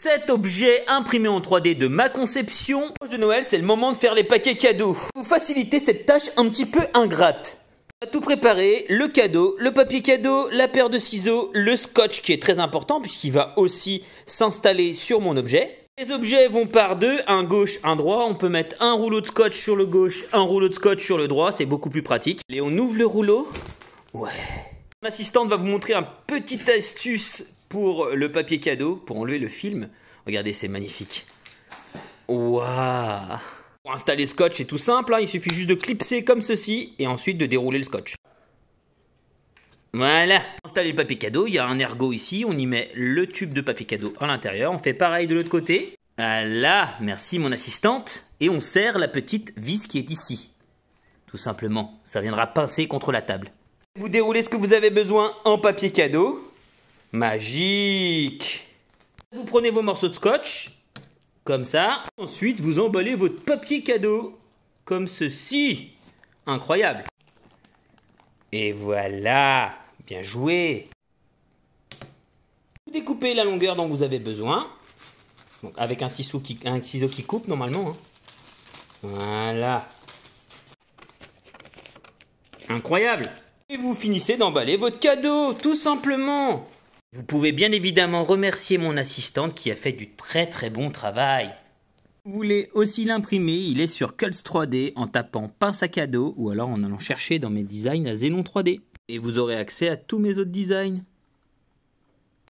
Cet objet imprimé en 3D de ma conception, de Noël, c'est le moment de faire les paquets cadeaux. Pour faciliter cette tâche un petit peu ingrate. On a tout préparé le cadeau, le papier cadeau, la paire de ciseaux, le scotch qui est très important puisqu'il va aussi s'installer sur mon objet. Les objets vont par deux, un gauche, un droit. On peut mettre un rouleau de scotch sur le gauche, un rouleau de scotch sur le droit, c'est beaucoup plus pratique. Et on ouvre le rouleau. Ouais. Mon assistante va vous montrer un petit astuce pour le papier cadeau, pour enlever le film. Regardez, c'est magnifique. Waouh Pour installer le scotch, c'est tout simple. Hein. Il suffit juste de clipser comme ceci et ensuite de dérouler le scotch. Voilà Pour installer le papier cadeau, il y a un ergot ici. On y met le tube de papier cadeau à l'intérieur. On fait pareil de l'autre côté. Voilà Merci mon assistante. Et on serre la petite vis qui est ici. Tout simplement. Ça viendra pincer contre la table. Vous déroulez ce que vous avez besoin en papier cadeau magique. Vous prenez vos morceaux de scotch, comme ça. Ensuite, vous emballez votre papier cadeau, comme ceci. Incroyable. Et voilà, bien joué. Vous découpez la longueur dont vous avez besoin. avec un ciseau qui, coupe normalement. Hein. Voilà. Incroyable. Et vous finissez d'emballer votre cadeau, tout simplement. Vous pouvez bien évidemment remercier mon assistante qui a fait du très très bon travail. Vous voulez aussi l'imprimer, il est sur Cults 3D en tapant pince à cadeau ou alors en allant chercher dans mes designs à ZENON 3D. Et vous aurez accès à tous mes autres designs.